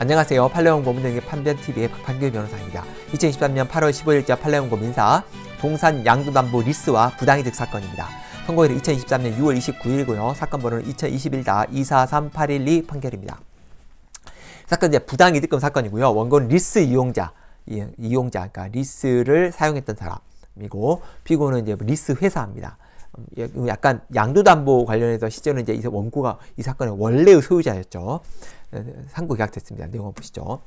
안녕하세요. 팔레온고문등의 판변TV의 박판규 변호사입니다. 2023년 8월 15일자 팔레온고 민사 동산 양도담보 리스와 부당이득 사건입니다. 선고일은 2023년 6월 29일이고요. 사건 번호는 2021-243812 판결입니다. 사건 이제 부당이득금 사건이고요. 원고는 리스 이용자, 이용자, 그러니까 리스를 사용했던 사람이고 피고는 이제 리스 회사입니다. 음, 예, 약간 양도담보 관련해서 실제는 이제 원고가 이 사건의 원래의 소유자였죠. 상고 계약됐습니다. 내용 보시죠.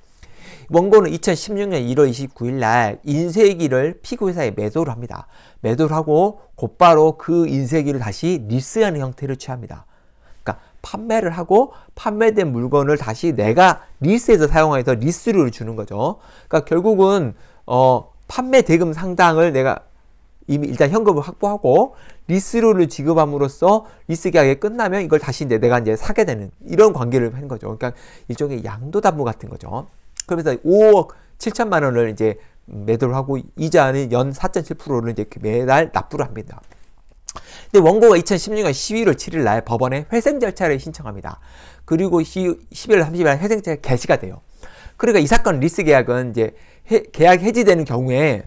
원고는 2016년 1월 29일 날 인쇄기를 피고회사에 매도를 합니다. 매도를 하고 곧바로 그 인쇄기를 다시 리스하는 형태를 취합니다. 그러니까 판매를 하고 판매된 물건을 다시 내가 리스에서 사용해서 리스료를 주는 거죠. 그러니까 결국은 어, 판매 대금 상당을 내가 이미 일단 현금을 확보하고 리스료를 지급함으로써 리스 계약이 끝나면 이걸 다시 이제 내가 이제 사게 되는 이런 관계를 한 거죠. 그러니까 일종의 양도 담보 같은 거죠. 그러면서 5억 7천만 원을 이제 매도를 하고 이자는 연 4.7%를 이제 그 매달 납부를 합니다. 근데 원고가 2016년 11월 7일 날 법원에 회생 절차를 신청합니다. 그리고 11월 30일 날 회생 절차 가 개시가 돼요. 그러니까 이 사건 리스 계약은 이제 해, 계약 해지되는 경우에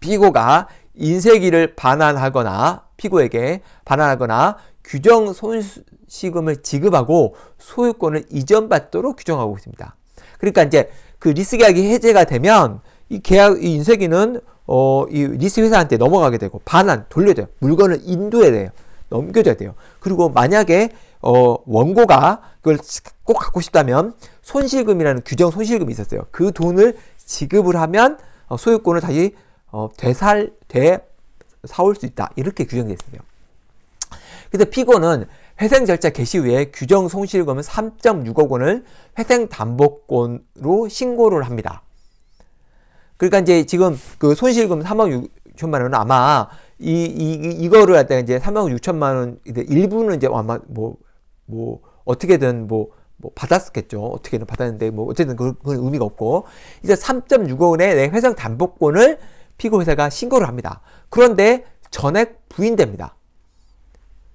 피고가 인쇄기를 반환하거나 피고에게 반환하거나 규정 손실금을 지급하고 소유권을 이전받도록 규정하고 있습니다. 그러니까 이제 그 리스 계약이 해제가 되면 이 계약 이 인쇄기는 어, 이 리스 회사한테 넘어가게 되고 반환 돌려줘요. 물건을 인도해야 돼요. 넘겨줘야 돼요. 그리고 만약에 어, 원고가 그걸 꼭 갖고 싶다면 손실금이라는 규정 손실금이 있었어요. 그 돈을 지급을 하면 어, 소유권을 다시 어, 되살 되 사올 수 있다 이렇게 규정되어 있어요. 그래서 피고는 회생 절차 개시 후에 규정 손실금은 3.6억 원을 회생 담보권으로 신고를 합니다. 그러니까 이제 지금 그 손실금 3억 6천만 원은 아마 이, 이, 이거를 갖다 이제 3억 6천만 원, 일부는 이제 아마 뭐, 뭐, 어떻게든 뭐, 뭐 받았겠죠. 어떻게든 받았는데 뭐 어쨌든 그, 그건 의미가 없고 이제 3.6억 원의 회생 담보권을 피고 회사가 신고를 합니다. 그런데 전액 부인됩니다.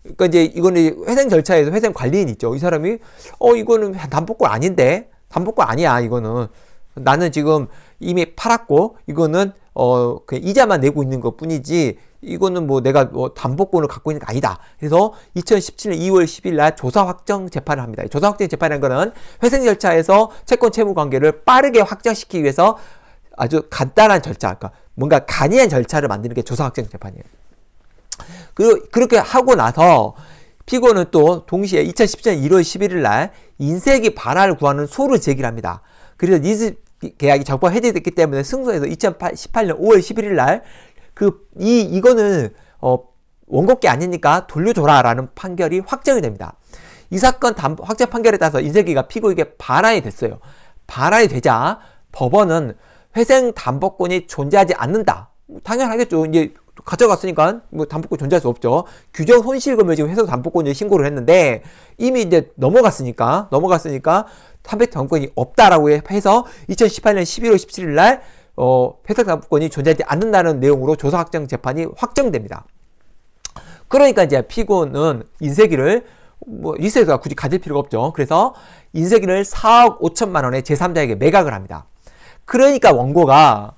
그러니까 이제 이거는 회생 절차에서 회생 관리인 있죠. 이 사람이 어 이거는 담보권 아닌데 담보권 아니야 이거는 나는 지금 이미 팔았고 이거는 어 그냥 이자만 내고 있는 것 뿐이지 이거는 뭐 내가 뭐 담보권을 갖고 있는 게 아니다. 그래서 2017년 2월 10일 날 조사 확정 재판을 합니다. 조사 확정 재판이라는 거는 회생 절차에서 채권 채무 관계를 빠르게 확정시키기 위해서 아주 간단한 절차, 그러니까 뭔가 간이한 절차를 만드는 게 조사학생 재판이에요. 그리고 그렇게 하고 나서 피고는 또 동시에 2017년 1월 11일 날 인색이 반환을 구하는 소를 제기합니다. 그래서 니즈 계약이 적법 해제됐기 때문에 승소해서 2018년 5월 11일 날 그 이 이거는 어 원곡이 아니니까 돌려줘라라는 판결이 확정이 됩니다. 이 사건 담, 확정 판결에 따라서 인색이가 피고에게 반환이 됐어요. 반환이 되자 법원은 회생 담보권이 존재하지 않는다. 당연하겠죠. 이제 가져갔으니까 뭐 담보권 존재할 수 없죠. 규정 손실금을 지금 해소 담보권이 신고를 했는데 이미 이제 넘어갔으니까 넘어갔으니까 탄백 담보권이 없다라고 해서 2018년 11월 17일 날 어, 회생 담보권이 존재하지 않는다는 내용으로 조사 확정 재판이 확정됩니다. 그러니까 이제 피고는 인쇄기를 뭐 인쇄가 굳이 가질 필요가 없죠. 그래서 인쇄기를 4억 5천만 원에 제3자에게 매각을 합니다. 그러니까 원고가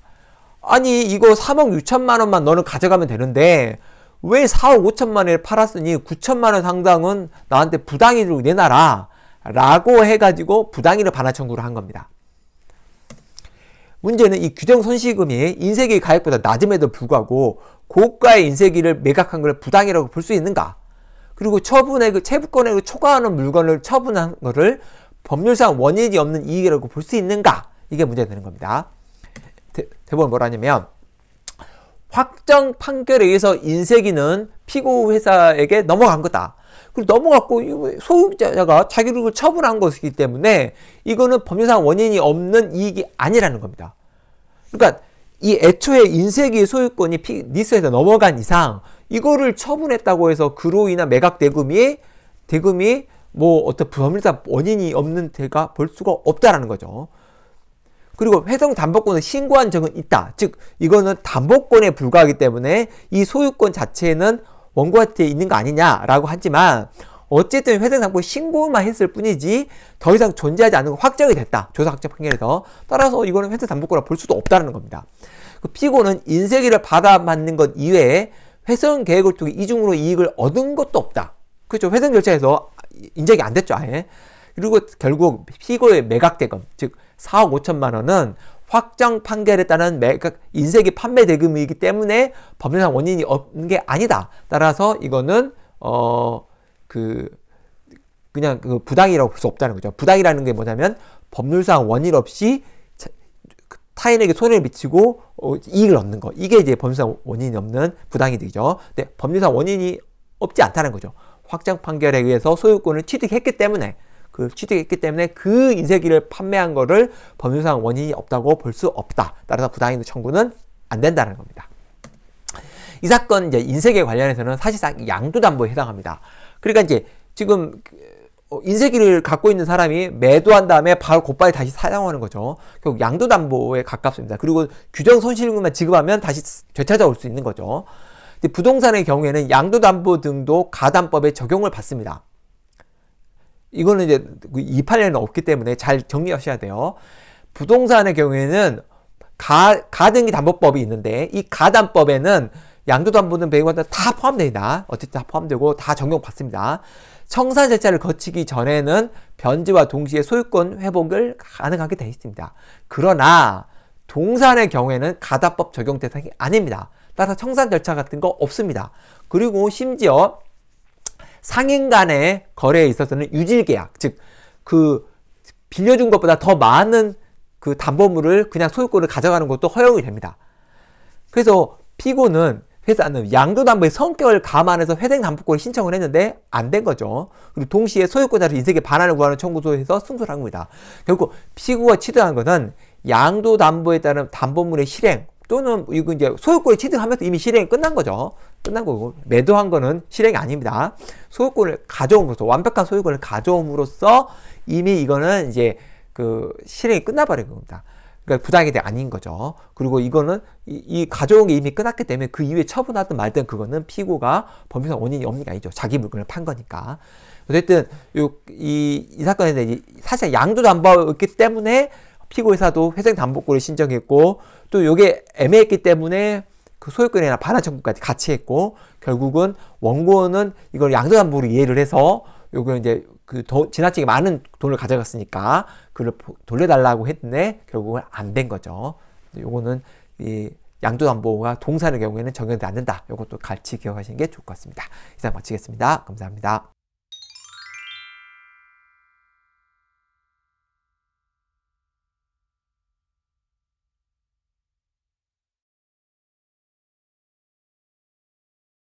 아니 이거 3억 6천만 원만 너는 가져가면 되는데 왜 4억 5천만 원을 팔았으니 9천만 원 상당은 나한테 부당이익을 내놔라 라고 해가지고 부당이익 반환 청구를 한 겁니다. 문제는 이 규정 손실금이 인쇄기 가액보다 낮음에도 불구하고 고가의 인쇄기를 매각한 걸 부당이라고 볼 수 있는가? 그리고 처분액을 그 체부권액을 그 초과하는 물건을 처분한 것을 법률상 원인이 없는 이익이라고 볼 수 있는가? 이게 문제 되는 겁니다. 대, 대법원 뭐라냐면 확정 판결에 의해서 인색이는 피고 회사에게 넘어간 거다. 그리고 넘어갔고 소유자가 자기를 처분한 것이기 때문에 이거는 법률상 원인이 없는 이익이 아니라는 겁니다. 그러니까 이 애초에 인색이 소유권이 피, 니스에서 넘어간 이상 이거를 처분했다고 해서 그로 인한 매각 대금이 대금이 뭐 어떤 법률상 원인이 없는 대가 볼 수가 없다라는 거죠. 그리고 회성 담보권은 신고한 적은 있다. 즉 이거는 담보권에 불과하기 때문에 이 소유권 자체는 원고한테 있는 거 아니냐라고 하지만 어쨌든 회생 담보 신고만 했을 뿐이지 더 이상 존재하지 않는 건 확정이 됐다. 조사 확정 판결에서 따라서 이거는 회생 담보권을 볼 수도 없다는 겁니다. 그 피고는 인쇄기를 받아 맞는 것 이외에 회생 계획을 통해 이중으로 이익을 얻은 것도 없다. 그렇죠. 회생 절차에서 인정이 안 됐죠, 아예. 그리고 결국 피고의 매각대금, 즉 4억 5천만 원은 확정 판결에 따른 매각 그러니까 인쇄기 판매 대금이기 때문에 법률상 원인이 없는 게 아니다. 따라서 이거는 어 그 그냥 그 부당이라고 볼 수 없다는 거죠. 부당이라는 게 뭐냐면 법률상 원인 없이 그 타인에게 손해를 미치고 어, 이익을 얻는 거. 이게 이제 법률상 원인이 없는 부당이되죠 근데 법률상 원인이 없지 않다는 거죠. 확정 판결에 의해서 소유권을 취득했기 때문에 그 취득했기 때문에 그 인쇄기를 판매한 거를 법률상 원인이 없다고 볼 수 없다. 따라서 부당이득 청구는 안 된다는 겁니다. 이 사건 이제 인쇄계 관련해서는 사실상 양도담보에 해당합니다. 그러니까 이제 지금 어, 인쇄기를 갖고 있는 사람이 매도한 다음에 바로 곧바로 다시 사용하는 거죠. 결국 양도담보에 가깝습니다. 그리고 규정 손실금만 지급하면 다시 되찾아올 수 있는 거죠. 부동산의 경우에는 양도담보 등도 가담법에 적용을 받습니다. 이거는 이제 28년은 그 없기 때문에 잘 정리하셔야 돼요. 부동산의 경우에는 가, 가등기 담보법이 있는데 이 가담법에는 양도담보는 배우한테 다 포함됩니다. 어쨌든 다 포함되고 다 적용받습니다. 청산 절차를 거치기 전에는 변제와 동시에 소유권 회복을 가능하게 되어 있습니다. 그러나 동산의 경우에는 가담법 적용 대상이 아닙니다. 따라서 청산 절차 같은 거 없습니다. 그리고 심지어 상인 간의 거래에 있어서는 유질 계약, 즉 그 빌려준 것보다 더 많은 그 담보물을 그냥 소유권을 가져가는 것도 허용이 됩니다. 그래서 피고는 회사는 양도담보의 성격을 감안해서 회생담보권을 신청을 했는데 안 된 거죠. 그리고 동시에 소유권자를 인색에 반환을 구하는 청구소에서 승소를 한 겁니다. 결국 피고가 취득한 것은 양도담보에 따른 담보물의 실행 또는 이거 이제 소유권을 취득하면서 이미 실행이 끝난 거죠. 끝난 거고 매도한 거는 실행이 아닙니다. 소유권을 가져옴으로써 완벽한 소유권을 가져옴으로써 이미 이거는 이제 그 실행이 끝나버린 겁니다. 그러니까 부당이 돼 아닌 거죠. 그리고 이거는 이, 이 가져온 게 이미 끝났기 때문에 그 이후에 처분하든 말든 그거는 피고가 범죄상 원인이 없는 게 아니죠. 자기 물건을 판 거니까. 어쨌든 이, 이, 이 사건에 대해 사실 양도 담보가 없기 때문에 피고회사도 회생담보권을 신청했고 또요게 애매했기 때문에 그 소유권이나 반환 청구까지 같이 했고 결국은 원고는 이걸 양도담보로 이해를 해서 요거 이제 그 도, 지나치게 많은 돈을 가져갔으니까 그걸 돌려달라고 했는데 결국은 안 된 거죠. 요거는 이 양도담보가 동사의 경우에는 적용이 안 된다. 요것도 같이 기억하시는 게 좋을 것 같습니다. 이상 마치겠습니다. 감사합니다.